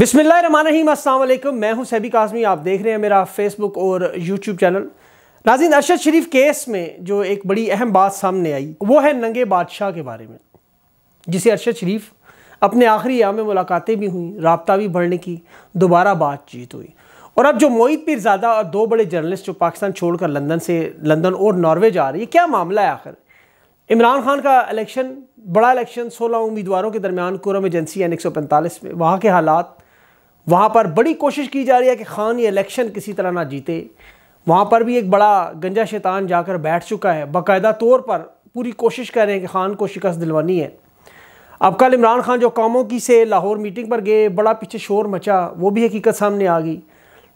बिसमीम मैं हूं सैबी काजमी आप देख रहे हैं मेरा फेसबुक और यूट्यूब चैनल नाजिन अरशद शरीफ केस में जो एक बड़ी अहम बात सामने आई वो है नंगे बादशाह के बारे में जिसे अरशद शरीफ अपने आखिरी याम में मुलाकातें भी हुई रबता भी बढ़ने की दोबारा बातचीत हुई और अब जो मोहित पीरजादा और दो बड़े जर्नलिस्ट जो पाकिस्तान छोड़कर लंदन से लंदन और नॉर्वे जा रही है क्या मामला है आखिर इमरान खान का इलेक्शन बड़ा इलेक्शन सोलह उम्मीदवारों के दरमियान कुरम एजेंसी एन एक सौ पैंतालीस में वहाँ के हालात वहाँ पर बड़ी कोशिश की जा रही है कि खान ये इलेक्शन किसी तरह ना जीते वहाँ पर भी एक बड़ा गंजा शैतान जाकर बैठ चुका है बाकायदा तौर पर पूरी कोशिश कर रहे हैं कि खान को शिकस्त दिलवानी है अब कल इमरान खान जो कौमों की से लाहौर मीटिंग पर गए बड़ा पीछे शोर मचा वो भी हकीकत सामने आ गई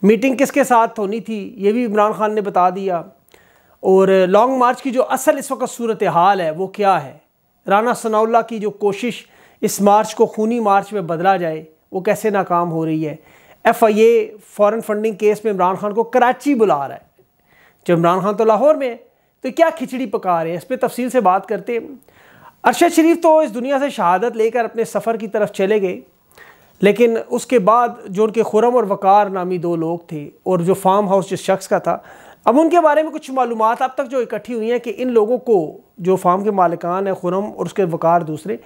मीटिंग किसके साथ होनी थी ये भी इमरान खान ने बता दिया और लॉन्ग मार्च की जो असल इस वक्त सूरत हाल है वो क्या है राना सनाउल्ला की जो कोशिश इस मार्च को खूनी मार्च में बदला जाए वो कैसे नाकाम हो रही है F I A foreign funding case में इमरान खान को कराची बुला रहा है जब इमरान खान तो लाहौर में है तो क्या खिचड़ी पका रहे हैं इस पर तफसील से बात करते हैं अरशद शरीफ तो इस दुनिया से शहादत लेकर अपने सफ़र की तरफ चले गए लेकिन उसके बाद जो उनके खुरम और वक़ार नामी दो लोग थे और जो फार्म हाउस जिस शख्स का था अब उनके बारे में कुछ मालूम अब तक जो इकट्ठी हुई हैं कि इन लोगों को जो फार्म के मालिकान हैं खुरम और उसके वक़ार दूसरे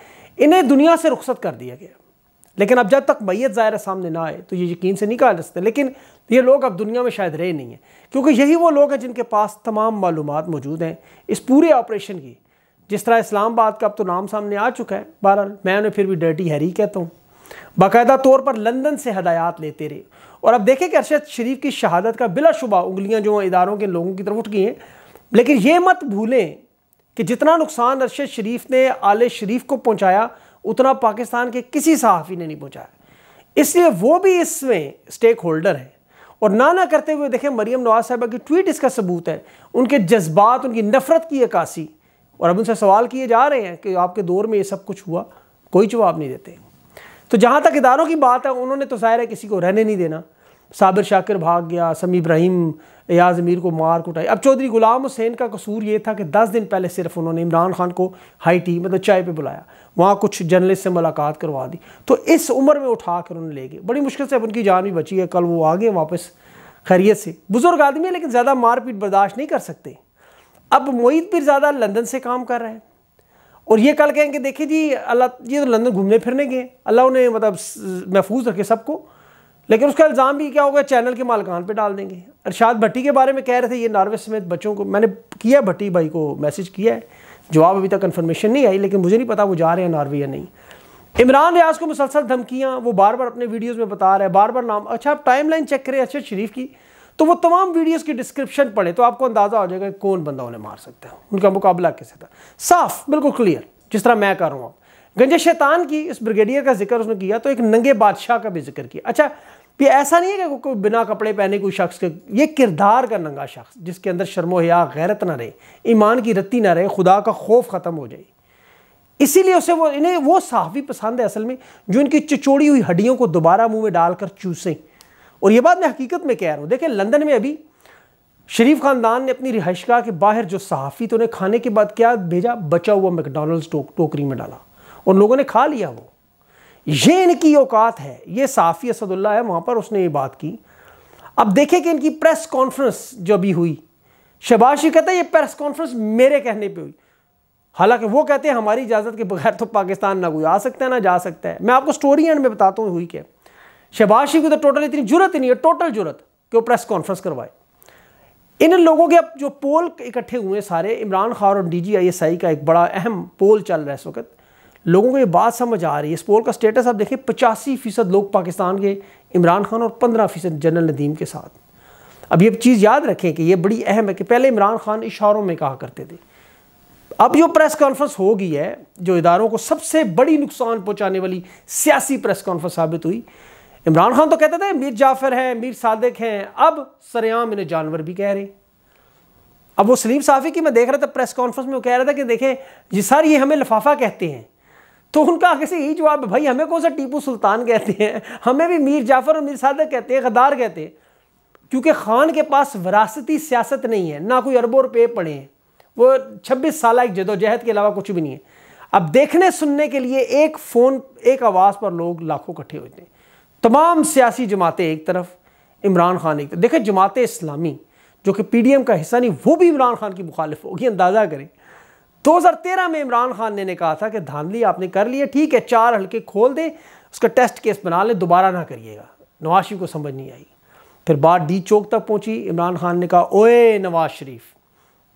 इन्हें दुनिया से रुख्सत कर दिया गया लेकिन अब जब तक मैत ज़ाहिर सामने ना आए तो ये यकीन से निकाल सकते लेकिन ये लोग अब दुनिया में शायद रहे नहीं हैं क्योंकि यही वो लोग हैं जिनके पास तमाम मालूम मौजूद हैं इस पूरे ऑपरेशन की जिस तरह इस्लामाबाद का अब तो नाम सामने आ चुका है बहरहाल मैं उन्हें फिर भी डर्टी हैरी कहता हूँ बाकायदा तौर पर लंदन से हदायत लेते रहे और अब देखें कि अरशद शरीफ की शहादत का बिलाशुबा उंगलियाँ जो इदारों के लोगों की तरफ उठ गई हैं लेकिन ये मत भूलें कि जितना नुकसान अरशद शरीफ ने आल शरीफ को पहुँचाया उतना पाकिस्तान के किसी सहाफ़ी ने नहीं पहुँचाया इसलिए वो भी इसमें स्टेक होल्डर हैं और ना ना करते हुए देखें मरीम नवाज साहबा की ट्वीट इसका सबूत है उनके जज्बात उनकी नफ़रत की अक्सी और अब उनसे सवाल किए जा रहे हैं कि आपके दौर में ये सब कुछ हुआ कोई जवाब नहीं देते तो जहाँ तक इदारों की बात है उन्होंने तो ज़ाहिर है किसी को रहने नहीं देना साबिर शाकिर भाग गया समी इब्राहिम एयाज अमीर को मार कुटाई अब चौधरी गुलाम हुसैन का कसूर ये था कि दस दिन पहले सिर्फ उन्होंने इमरान खान को हाई टी मतलब चाय पे बुलाया वहाँ कुछ जर्नलिस्ट से मुलाकात करवा दी तो इस उम्र में उठा कर उन्हें ले गए बड़ी मुश्किल से अब उनकी जान भी बची है कल वो आ गए वापस खैरियत से बुज़ुर्ग आदमी है लेकिन ज़्यादा मारपीट बर्दाश्त नहीं कर सकते अब मोहित ज़्यादा लंदन से काम कर रहे हैं और ये कल कहेंगे देखिए जी अल्लाह ये तो लंदन घूमने फिरने गए अल्लाह उन्हें मतलब महफूज रखे सबको लेकिन उसका इल्ज़ाम भी क्या होगा चैनल के मालकान पे डाल देंगे अरशाद भट्टी के बारे में कह रहे थे ये नार्वे समेत बच्चों को मैंने किया भट्टी भाई को मैसेज किया है जवाब अभी तक कन्फर्मेशन नहीं आई लेकिन मुझे नहीं पता वो जा रहे हैं नार्वे या नहीं इमरान रियाज को मुसलसल धमकियाँ वो बार बार अपने वीडियोज़ में बता रहे हैं बार बार नाम अच्छा आप टाइम लाइन चेक करें अच्छा शरीफ की तो वो तमाम वीडियोज़ की डिस्क्रिप्शन पढ़े तो आपको अंदाज़ा हो जाएगा कौन बंदा उन्हें मार सकता है उनका मुकाबला किससे था साफ बिल्कुल क्लियर जिस तरह मैं कर रहा हूँ आप गंजे शैतान की इस ब्रिगेडियर का जिक्र उसने किया तो एक नंगे बादशाह का भी जिक्र किया अच्छा भी ऐसा नहीं है कि कोई बिना कपड़े पहने कोई शख्स के ये किरदार का नंगा शख्स जिसके अंदर शर्म गैरत ना रहे ईमान की रत्ती ना रहे खुदा का खौफ ख़त्म हो जाए इसीलिए उसे वो इन्हें वो सहाफ़ी पसंद है असल में जो इनकी चिचोड़ी हुई हड्डियों को दोबारा मुँह में डालकर चूसें और ये बात मैं हकीकत में कह रहा हूँ देखें लंदन में अभी शरीफ ख़ानदान ने अपनी रिहाइशगाह के बाहर जो सहाफ़ी तो उन्हें खाने के बाद क्या भेजा बचा हुआ मैकडोनल्ड्स टोकरी में डाला और लोगों ने खा लिया वो ये इनकी औकात है ये साफ़ी असदुल्ला है वहाँ पर उसने ये बात की अब देखें कि इनकी प्रेस कॉन्फ्रेंस जो अभी हुई शहबाज शरीफ कहता है ये प्रेस कॉन्फ्रेंस मेरे कहने पे हुई हालांकि वो कहते हैं हमारी इजाज़त के बगैर तो पाकिस्तान ना कोई आ सकता है ना जा सकता है मैं आपको स्टोरी एंड में बताता हूँ हुई क्या शहबाज शरीफ की तो टोटल इतनी जरूरत ही नहीं है टोटल जरूरत कि वो प्रेस कॉन्फ्रेंस करवाए इन लोगों के अब जो पोल इकट्ठे हुए हैं सारे इमरान खान और डी जी आई एस आई का एक बड़ा अहम पोल चल रहा है इस वक्त लोगों को ये बात समझ आ रही है इस पोल का स्टेटस आप देखें पचासी फ़ीसद लोग पाकिस्तान के इमरान खान और पंद्रह फ़ीसद जनरल नदीम के साथ अब ये चीज़ याद रखें कि ये बड़ी अहम है कि पहले इमरान खान इशारों में कहा करते थे अब जो प्रेस कॉन्फ्रेंस हो गई है जो इदारों को सबसे बड़ी नुकसान पहुँचाने वाली सियासी प्रेस कॉन्फ्रेंस साबित हुई इमरान खान तो कहता था मीर जाफर हैं मीर सादक हैं अब सरेआम इन्हें जानवर भी कह रहे हैं अब वो सलीम साफ़ी की मैं देख रहा था प्रेस कॉन्फ्रेंस में वो कह रहा था कि देखें ये सर ये हमें लिफाफा कहते हैं तो उनका किसी यही जवाब है भाई हमें कौन सा टीपू सुल्तान कहते हैं हमें भी मीर जाफ़र और मीर सादक कहते हैं गदार कहते हैं क्योंकि खान के पास वरासती सियासत नहीं है ना कोई अरबों रुपये पड़े हैं वो छब्बीस साल एक जदोजहद के अलावा कुछ भी नहीं है अब देखने सुनने के लिए एक फ़ोन एक आवाज़ पर लोग लाखों इकट्ठे होते हैं तमाम सियासी जमातें एक तरफ इमरान खान एक तरफ देखें जमात इस्लामी जो कि पीडीएम का हिस्सा नहीं वो भी इमरान खान की मुखालिफ होगी अंदाज़ा करें 2013 में इमरान खान ने, ने कहा था कि धांधली आपने कर लिया ठीक है चार हल्के खोल दें उसका टेस्ट केस बना लें दोबारा ना करिएगा नवाज शरीफ को समझ नहीं आई फिर बात डी चौक तक पहुंची इमरान खान ने कहा ओए नवाज शरीफ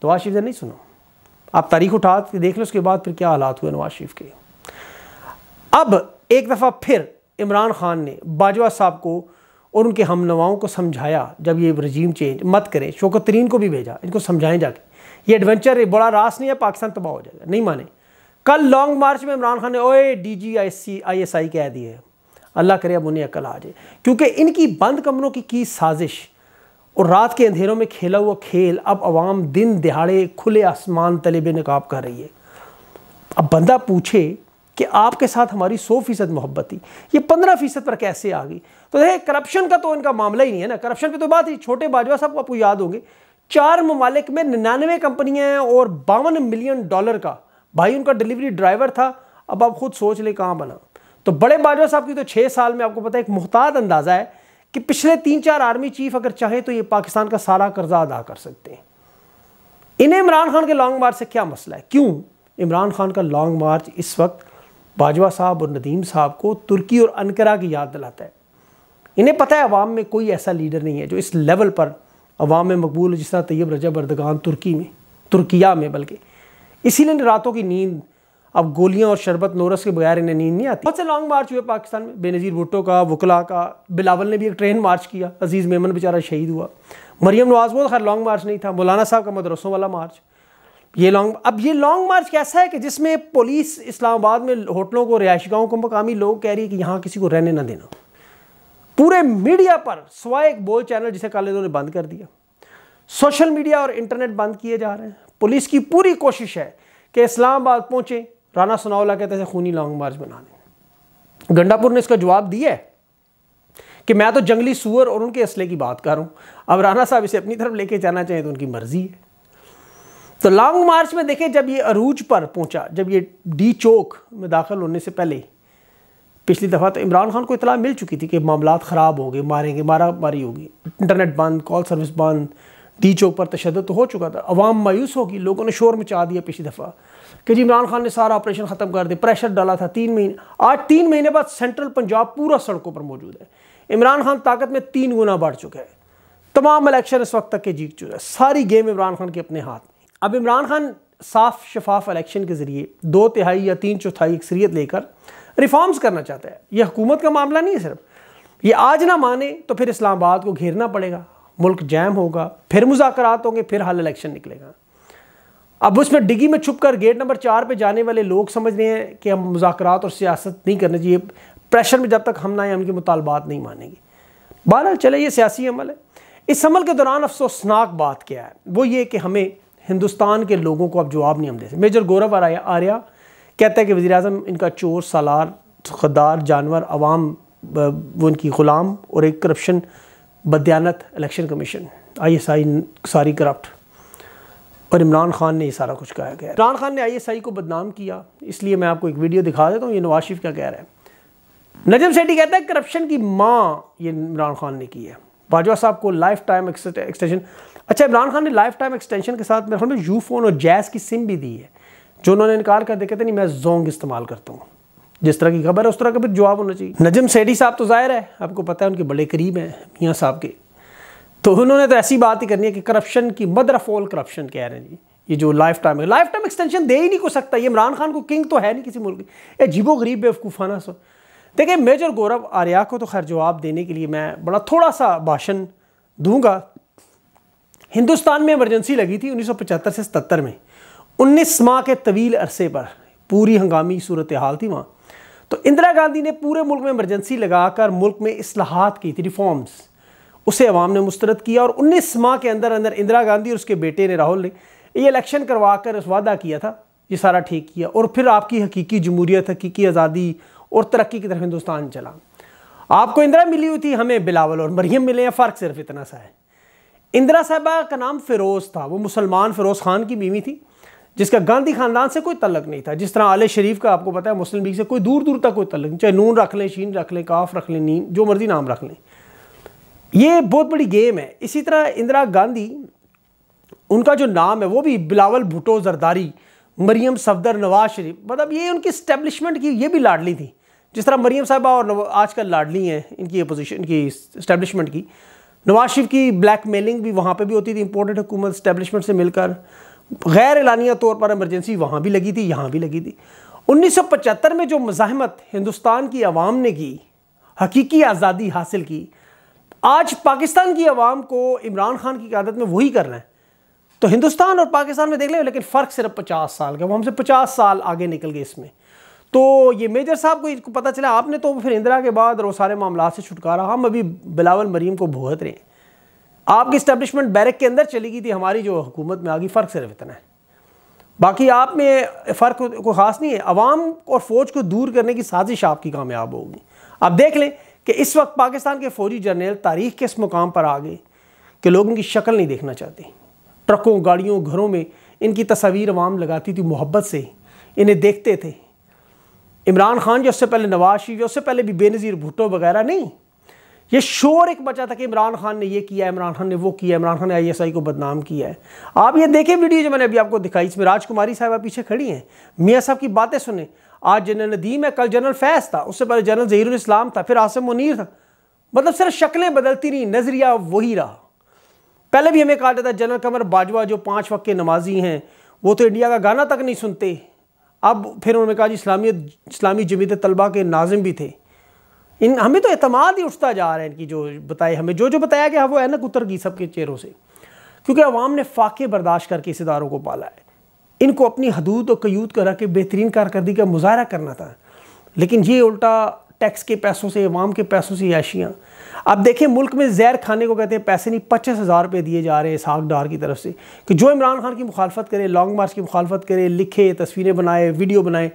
नवाज शरीफ से नहीं सुनो आप तारीख उठा के देख लो उसके बाद फिर क्या हालात हुए नवाज शरीफ के अब एक दफ़ा फिर इमरान खान ने बाजवा साहब को और उनके हम नवाओं को समझाया जब ये रजीम चेंज मत करें शोकत तरीन को भी भेजा इनको समझाएं जाके ये एडवेंचर बड़ा रास नहीं है पाकिस्तान तबाह हो जाएगा नहीं माने कल लॉन्ग मार्च में इमरान खान ने ओए डी जी आई सी आई एस आई कह दिए अल्लाह करे अब उन्हें अकल आ जाए क्योंकि इनकी बंद कमरों की की साजिश और रात के अंधेरों में खेला हुआ खेल अब आवाम दिन दिहाड़े खुले आसमान तले बे नकाब कर रही है अब बंदा पूछे कि आपके साथ हमारी सौ फीसद मोहब्बत थी ये पंद्रह फीसद पर कैसे आ गई तो देखिए करप्शन का तो इनका मामला ही नहीं है ना करप्शन पे तो बात ही छोटे बाजवा साहब आपको याद होंगे चार ममालिक में निन्यानवे कंपनियां हैं और बावन मिलियन डॉलर का भाई उनका डिलीवरी ड्राइवर था अब आप खुद सोच लें कहाँ बना तो बड़े बाजवा साहब की तो छः साल में आपको पता है एक मुहताद अंदाज़ा है कि पिछले तीन चार आर्मी चीफ अगर चाहें तो ये पाकिस्तान का सारा कर्जा अदा कर सकते हैं इन्हें इमरान खान के लॉन्ग मार्च से क्या मसला है क्यों इमरान खान का लॉन्ग मार्च इस वक्त बाजवा साहब और नदीम साहब को तुर्की और अनकरा की याद दिलाता है इन्हें पता है आवाम में कोई ऐसा लीडर नहीं है जो इस लेवल पर अवाम मकबूल जिस तरह तैयब रजा बरदगान तुर्की में तुर्किया में बल्कि इसीलिए रातों की नींद अब गोलियां और शरबत नोरस के बगैर इन्हें नींद नहीं आती बहुत से लॉन्ग मार्च हुए पाकिस्तान में बेनज़ीर भुट्टो का वकला का बिलावल ने भी एक ट्रेन मार्च किया अजीज़ मेमन बेचारा शहीद हुआ मरियम नवाज बहुत खैर लॉन्ग मार्च नहीं था मौलाना साहब का मदरसों वाला मार्च ये लॉन्ग अब ये लॉन्ग मार्च कैसा है कि जिसमें पुलिस इस्लामाबाद में होटलों को रिहायश को मकामी लोग कह रही है कि यहाँ किसी को रहने ना देना पूरे मीडिया पर स्वाय एक बोल चैनल जिसे कल इन्होंने बंद कर दिया सोशल मीडिया और इंटरनेट बंद किए जा रहे हैं पुलिस की पूरी कोशिश है कि इस्लामाबाद पहुंचे राना सनाउला कहते हैं खूनी लॉन्ग मार्च बनाने गंडापुर ने इसका जवाब दिया है कि मैं तो जंगली सुअर और उनके असले की बात कर रहा हूं अब राना साहब इसे अपनी तरफ लेके जाना चाहें तो उनकी मर्जी है तो लॉन्ग मार्च में देखें जब ये अरूज पर पहुंचा जब ये डी चौक में दाखिल होने से पहले पिछली दफ़ा तो इमरान खान को इतला मिल चुकी थी कि मामला ख़राब हो गए मारेंगे मारा मारी होगी इंटरनेट बंद कॉल सर्विस बंद डी चौक पर तशद तो हो चुका था अवाम मायूस होगी लोगों ने शोर मचा दिया पिछली दफ़ा कि जी इमरान खान ने सारा ऑपरेशन ख़त्म कर दिया प्रेशर डाला था तीन महीने आज तीन महीने बाद सेंट्रल पंजाब पूरा सड़कों पर मौजूद है इमरान खान ताकत में तीन गुना बढ़ चुका है तमाम इलेक्शन इस वक्त तक के जीत चुका है सारी गेम इमरान खान के अपने हाथ में अब इमरान खान साफ शफाफ इलेक्शन के ज़रिए दो तिहाई या तीन चौथाई अक्सरीत लेकर रिफॉर्म्स करना चाहता है ये हुकूमत का मामला नहीं है सिर्फ ये आज ना माने तो फिर इस्लामाबाद को घेरना पड़ेगा मुल्क जैम होगा फिर मुजाकर होंगे फिर हाल इलेक्शन निकलेगा अब उसमें डिगी में छुप कर गेट नंबर चार पे जाने वाले लोग समझ रहे हैं कि हम मुजाकर और सियासत नहीं करनी चाहिए प्रेशर में जब तक हम ना आए उनके मुतालबात नहीं मानेंगे बहरहाल चले ये सियासी अमल है इस अमल के दौरान अफसोसनाक बात क्या है वो ये कि हमें हिंदुस्तान के लोगों को अब जवाब नहीं हम दे सकते मेजर गौरव आर्या आर्या कहता है कि वज़ी अजम इनका चोर सालार खदार जानवर अवाम वो इनकी ग़ुलाम और एक करप्शन बदयानत election commission I S I सारी करप्ट और इमरान खान ने ये सारा कुछ कहा गया इमरान खान ने आई एस आई को बदनाम किया इसलिए मैं आपको एक वीडियो दिखा देता हूँ ये नवाज शरीफ क्या कह रहा है नजम सेठी कहता है करप्शन की माँ ये इमरान खान ने की है बाजवा साहब को लाइफ टाइम एक्सटेंशन अच्छा इमरान खान ने लाइफ टाइम एक्सटेंशन के साथ मेरे ख्याल में यू फोन और जैज़ की सिम भी दी है जो उन्होंने इनकार कर दिया कहते नहीं मैं जोंग इस्तेमाल करता हूँ जिस तरह की खबर है उस तरह का फिर जवाब होना चाहिए नजम सेठी साहब तो ज़ाहिर है आपको पता है उनके बड़े करीब हैं मियाँ साहब के तो उन्होंने तो ऐसी बात ही करनी है कि करप्शन की मदर ऑफ ऑल करप्शन कह रहे हैं जी ये जो लाइफ टाइम है लाइफ टाइम एक्सटेंशन दे ही नहीं को सकता ये इमरान खान को किंग तो है नहीं किसी मुल्क ये जीबो गरीब बेवकूफ़ाना सो देखिए मेजर गौरव आर्या को तो खैर जवाब देने के लिए मैं बड़ा थोड़ा सा भाषण दूंगा हिंदुस्तान में इमरजेंसी लगी थी 1975 से 77 में उन्नीस माह के तवील अरसे पर पूरी हंगामी सूरत हाल थी वहाँ तो इंदिरा गांधी ने पूरे मुल्क में इमरजेंसी लगाकर मुल्क में असलाहत की थी रिफॉर्म्स उसे अवाम ने मुस्तरद किया और उन्नीस माह के अंदर अंदर इंदिरा गांधी और उसके बेटे ने राहुल ने ये इलेक्शन करवा कर वादा किया था ये सारा ठीक किया और फिर आपकी हकीकी जमूरियत हकीकी आज़ादी और तरक्की की तरफ हिंदुस्तान चला आपको इंदिरा मिली हुई थी हमें बिलावल और मरियम मिले हैं फ़र्क सिर्फ इतना सा है इंदिरा साहबा का नाम फ़िरोज़ था वो मुसलमान फ़िरोज़ खान की बीवी थी जिसका गांधी खानदान से कोई तलक नहीं था जिस तरह आले शरीफ का आपको पता है मुस्लिम लीग से कोई दूर दूर तक कोई तलक नहीं चाहे नून रख लें शीन रख लें काफ रख लें नींद जो मर्जी नाम रख लें ये बहुत बड़ी गेम है इसी तरह इंदिरा गांधी उनका जो नाम है वो भी बिलावल भुटो जरदारी मरियम सफदर नवाज शरीफ मतलब ये उनकी स्टैब्लिशमेंट की ये भी लाडली थी जिस तरह मरियम साहबा और आजकल लाडली हैं इनकी अपोजिशन इनकी स्टैब्लिशमेंट की नवाज शरीफ की ब्लैक मेलिंग भी वहाँ पर भी होती थी इम्पोर्टेड हुकूमत स्टैब्लिशमेंट से मिलकर गैर एलानिया तौर पर एमरजेंसी वहाँ भी लगी थी यहाँ भी लगी थी 1975 में जो मज़ाहमत हिंदुस्तान की आवाम ने की हकीकी आज़ादी हासिल की आज पाकिस्तान की आवाम को इमरान खान की क्यादत में वही कर रहे हैं तो हिंदुस्तान और पाकिस्तान में देख लें लेकिन फ़र्क सिर्फ पचास साल का वो हमसे पचास साल आगे निकल गए इसमें तो ये मेजर साहब को इसको पता चला आपने तो फिर इंदिरा के बाद और वो सारे मामला से छुटकारा हम अभी बिलावल मरीम को भुगत रहे हैं आपकी स्टैब्लिशमेंट बैरक के अंदर चली गई थी हमारी जो हुकूमत में आ गई फ़र्क सिर्फ इतना है बाकी आप में फ़र्क कोई ख़ास नहीं है आवाम और फ़ौज को दूर करने की साजिश आपकी कामयाब होगी आप देख लें कि इस वक्त पाकिस्तान के फ़ौजी जर्नल तारीख के इस मुकाम पर आ गए कि लोग उनकी शक्ल नहीं देखना चाहते ट्रकों गाड़ियों घरों में इनकी तस्वीर अवाम लगाती थी मोहब्बत से इन्हें देखते थे इमरान खान जो उससे पहले नवाज शरीफ जो उससे पहले भी बेनज़ीर भुट्टो वगैरह नहीं ये शोर एक बचा था कि इमरान खान ने ये किया इमरान खान ने वो किया इमरान खान ने आईएसआई को बदनाम किया है आप ये देखें वीडियो जो मैंने अभी आपको दिखाई इसमें राजकुमारी आप पीछे खड़ी हैं मियाँ साहब की बातें सुने आज जनरल नदीम है कल जनरल फैज था उससे पहले जनरल जहीर इस्लाम था फिर आसम मुनीर था मतलब सिर्फ शक्लें बदलती रहीं नज़रिया वही रहा पहले भी हमें कहा जाता जनरल कमर बाजवा जो पाँच वक्त के नमाजी हैं वो तो इंडिया का गाना तक नहीं सुनते अब फिर उन्होंने कहा जी इस्लामी इस्लामी जमीत तलबा के नाजिम भी थे इन हमें तो अतमाद ही उठता जा रहा है इनकी जो बताए हमें जो जो बताया गया वो एनक उतर गई सबके चेहरों से क्योंकि अवाम ने फाके बर्दाश्त करके इस इदारों को पाला है इनको अपनी हदूद और कयूद करा के बेहतरीन कारकर्दी का मुजाहरा करना था लेकिन ये उल्टा टैक्स के पैसों से अवाम के पैसों से याशियाँ आप देखें मुल्क में जैर खाने को कहते हैं पैसे नहीं पच्चीस हज़ार रुपये दिए जा रहे हैं इसहाक डार की तरफ से कि जो इमरान खान की मुखालफत करे लॉन्ग मार्च की मुखालफत करे लिखे तस्वीरें बनाए वीडियो बनाए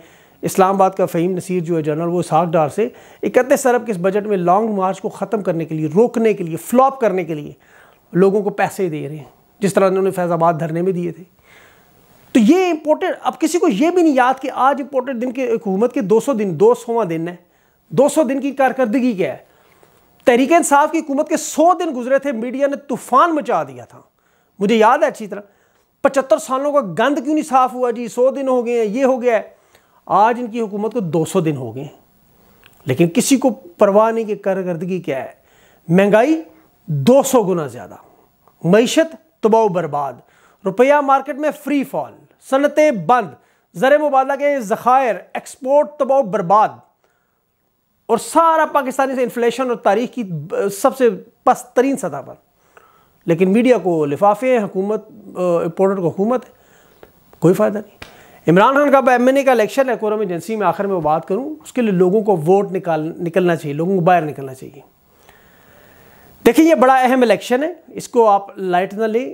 इस्लामाबाद का फ़हीम नसीर जो है जनरल वो इसहाक डार से इकतीस अरब के इस बजट में लॉन्ग मार्च को ख़त्म करने के लिए रोकने के लिए फ्लॉप करने के लिए लोगों को पैसे दे रहे हैं जिस तरह उन्होंने फैज़ाबाद धरने में दिए थे तो ये इम्पोर्टेंट अब किसी को ये भी नहीं याद कि आज इम्पोर्टेंट दिन के हुकूमत के सौ दिन दो सौवा दिन है सौ दिन की कारकर्दगी क्या है तहरीक इंसाफ की हुकूमत के सौ दिन गुजरे थे मीडिया ने तूफान मचा दिया था मुझे याद है अच्छी तरह पचहत्तर सालों का गंद क्यों नहीं साफ हुआ जी सौ दिन हो गए हैं ये हो गया है आज इनकी हुकूमत को 200 दिन हो गए लेकिन किसी को परवाह नहीं कि कारकर्दगी क्या है महंगाई 200 गुना ज़्यादा मीशत तबाह बर्बाद रुपया मार्केट में फ्री फॉल सनतें बंद ज़र मुबादला के ज़खायर एक्सपोर्ट तबाह बर्बाद और सारा पाकिस्तानी से इन्फ्लेशन और तारीख की सबसे पस्त तरीन सतह पर लेकिन मीडिया को लिफाफे हैं हुकूमत इम्पोर्टर को हुकूमत कोई फ़ायदा नहीं इमरान खान का एम एन ए का इलेक्शन है कोरम एजेंसी में आखिर में वो बात करूँ उसके लिए लोगों को वोट निकाल निकलना चाहिए लोगों को बाहर निकलना चाहिए देखिए ये बड़ा अहम इलेक्शन है इसको आप लाइट ना लें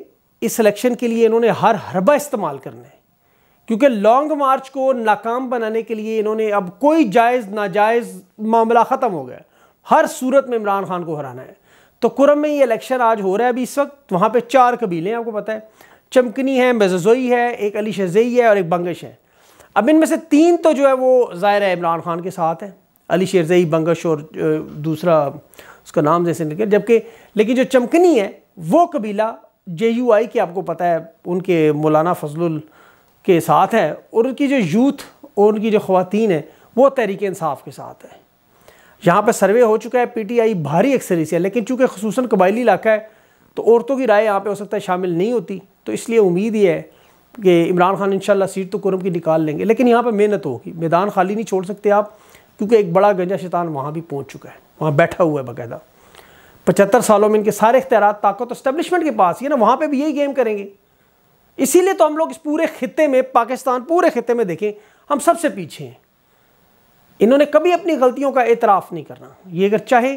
इस इलेक्शन के लिए इन्होंने हर हरबा इस्तेमाल करना है क्योंकि लॉन्ग मार्च को नाकाम बनाने के लिए इन्होंने अब कोई जायज़ नाजायज़ मामला ख़त्म हो गया हर सूरत में इमरान खान को हराना है तो कुरम में ये इलेक्शन आज हो रहा है अभी इस वक्त वहाँ पे चार कबीले हैं आपको पता है चमकनी है मेजोई है एक अली शेजई है और एक बंगश है अब इनमें से तीन तो जो है वो ज़ाहिर है इमरान खान के साथ हैं अली शेरजई बंगश और दूसरा उसका नाम जैसे निकल जबकि लेकिन जो चमकनी है वो कबीला जे यू आई के आपको पता है उनके मौलाना फजलुल के साथ है और उनकी जो यूथ और उनकी जो खुवान है वो तहरीक इंसाफ के साथ है यहाँ पर सर्वे हो चुका है पी टी आई भारी अक्सरी से लेकिन चूँकि खसूस कबायली इलाका है तो औरतों की राय यहाँ पर हो सकता है शामिल नहीं होती तो इसलिए उम्मीद ये है कि इमरान खान इन सीट तो कुरम की निकाल लेंगे लेकिन यहाँ पर मेहनत होगी मैदान खाली नहीं छोड़ सकते आप क्योंकि एक बड़ा गंजा शैतान वहाँ भी पहुँच चुका है वहाँ बैठा हुआ है बाकायदा पचहत्तर सालों में इनके सारे इख्तियार ताकत इस्टबलिशमेंट के पास ही है ना वहाँ पर भी यही गेम करेंगे इसीलिए तो हम लोग इस पूरे खत्े में पाकिस्तान पूरे खत्े में देखें हम सबसे पीछे हैं इन्होंने कभी अपनी गलतियों का एतराफ़ नहीं करना ये अगर चाहे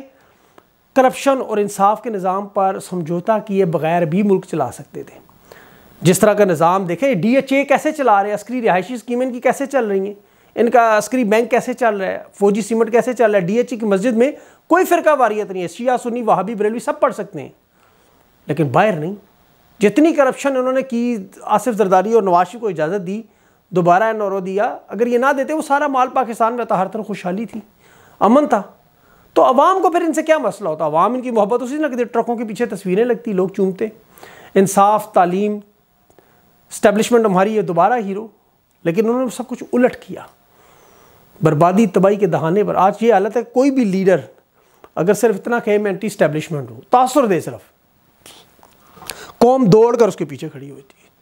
करप्शन और इंसाफ के निज़ाम पर समझौता किए बगैर भी मुल्क चला सकते थे जिस तरह का निज़ाम देखें डी एच ए कैसे चला रहे हैं अस्करी रिहायशी स्कीमें इनकी कैसे चल रही हैं इनका अस्करी बैंक कैसे चल रहा है फौजी सीमेंट कैसे चल रहा है डी एच ए की मस्जिद में कोई फ़िरका वारियत नहीं है शिया वहाँ वहाबी बरेलवी सब पढ़ सकते हैं लेकिन बाहर नहीं जितनी करप्शन उन्होंने की आसिफ जरदारी और नवाशी को इजाज़त दी दोबारा और दिया अगर ये ना देते वो सारा माल पाकिस्तान में था हर तरफ खुशहाली थी अमन था तो अवाम को फिर इनसे क्या मसला होता अवाम इनकी मोहब्बत उसी कि ट्रकों के पीछे तस्वीरें लगती लोग चूमते इंसाफ तालीम स्टैब्लिशमेंट हमारी है दोबारा हीरो लेकिन उन्होंने सब कुछ उलट किया बर्बादी तबाही के दहाने पर आज ये हालत है कोई भी लीडर अगर सिर्फ इतना कहे मैं एंटी स्टैब्लिशमेंट हूँ तासर दे सिर्फ कौम दौड़ कर उसके पीछे खड़ी होती है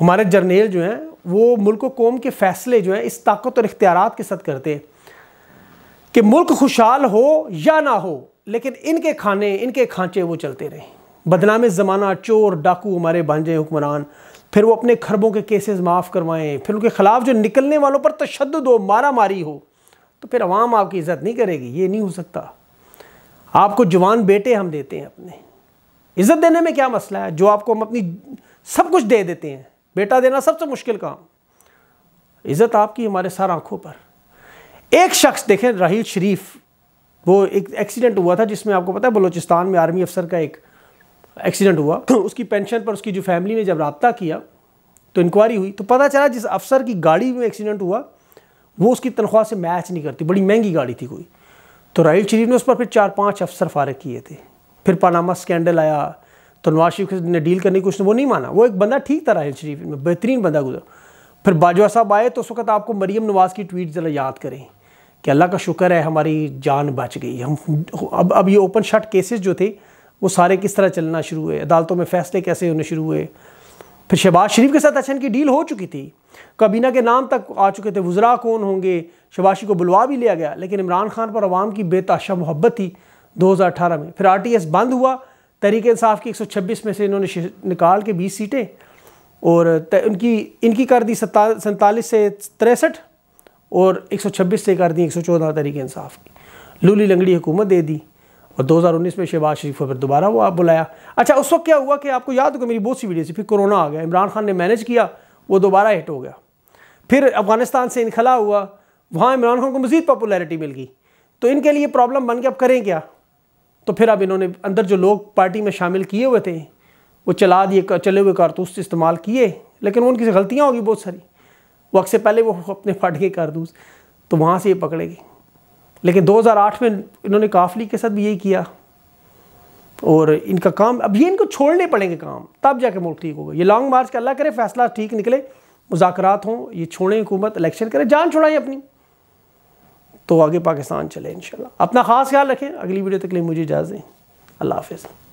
हमारे जर्नेल जो हैं वो मुल्क कौम के फैसले जो हैं इस ताकत और इख्तियार के साथ करते हैं कि मुल्क खुशहाल हो या ना हो लेकिन इनके खाने इनके खांचे वो चलते रहे बदनाम ज़माना चोर डाकू हमारे भांजे हुक्मरान फिर वो अपने खरबों के केसेस माफ़ करवाएं फिर उनके ख़िलाफ़ जो निकलने वालों पर तशद हो मारा मारी हो तो फिर आवाम आपकी इज़्ज़त नहीं करेगी ये नहीं हो सकता आपको जवान बेटे हम देते हैं अपने इज़्ज़त देने में क्या मसला है जो आपको हम अपनी सब कुछ दे देते हैं बेटा देना सबसे मुश्किल काम इज़्ज़त आपकी हमारे सर आँखों पर एक शख्स देखें राहील शरीफ वो एक एक्सीडेंट हुआ था जिसमें आपको पता है बलूचिस्तान में आर्मी अफसर का एक एक्सीडेंट हुआ उसकी पेंशन पर उसकी जो फैमिली ने जब रबता किया तो इंक्वायरी हुई तो पता चला जिस अफसर की गाड़ी में एक्सीडेंट हुआ वो उसकी तनख्वाह से मैच नहीं करती बड़ी महंगी गाड़ी थी कोई तो राहुल शरीफ ने उस पर फिर चार पाँच अफसर फारग किए थे फिर पानामा स्कैंडल आया तो नवाज शरीफ ने डील करने की कुछ वो नहीं माना वो एक बंदा ठीक था राहुल शरीफ में बेहतरीन बंदा गुजर फिर बाजवा साहब आए तो उस वक्त आपको मरीम नवाज़ की ट्वीट ज़रा याद करें कि अल्लाह का शुक्र है हमारी जान बच गई हम अब अब ये ओपन शट केसेज़ जो थे वो सारे किस तरह चलना शुरू हुए अदालतों में फैसले कैसे होने शुरू हुए फिर शहबाज शरीफ के साथ अचन अच्छा की डील हो चुकी थी काबीना के नाम तक आ चुके थे वज़रा कौन होंगे शबाशी को बुलवा भी लिया गया लेकिन इमरान खान पर आवाम की बेताशा मोहब्बत थी 2018 में फिर आरटीएस बंद हुआ तहरीक इंसाफ की 126 में से इन्होंने निकाल के 20 सीटें और उनकी इनकी कर दी सैंतालीस से तिरसठ और छब्बीस से कर दी एक सौ चौदह तरीकानसाफ़ की लूली लंगड़ी हुकूमत दे दी और 2019 में शहबाज शरीफ को फिर दोबारा वो आप बुलाया अच्छा उस वक्त क्या हुआ कि आपको याद होगा मेरी बहुत सी वीडियो थी फिर कोरोना आ गया इमरान खान ने मैनेज किया वो दोबारा हिट हो गया फिर अफगानिस्तान से इनखला हुआ वहाँ इमरान खान को मज़ीद पॉपुलैरिटी मिल गई तो इनके लिए प्रॉब्लम बन के अब करें क्या तो फिर अब इन्होंने अंदर जो लोग पार्टी में शामिल किए हुए थे वो चला दिए चले हुए कारतूस इस्तेमाल किए लेकिन उनकी गलतियाँ होगी बहुत सारी वक्त से पहले वो अपने फाट गए कारतूस तो वहाँ से ये पकड़े लेकिन 2008 में इन्होंने काफली के साथ भी यही किया और इनका काम अब ये इनको छोड़ने पड़ेंगे काम तब जाके मुल्क ठीक होगा ये लॉन्ग मार्च का अल्लाह करे फैसला ठीक निकले मुजाकरात हों ये छोड़ें हुकूमत इलेक्शन करें जान छोड़ाएं अपनी तो आगे पाकिस्तान चले इन अपना ख़ास ख्याल रखें अगली वीडियो तक लिए मुझे इजाज़ दें अल्लाह हाफिज़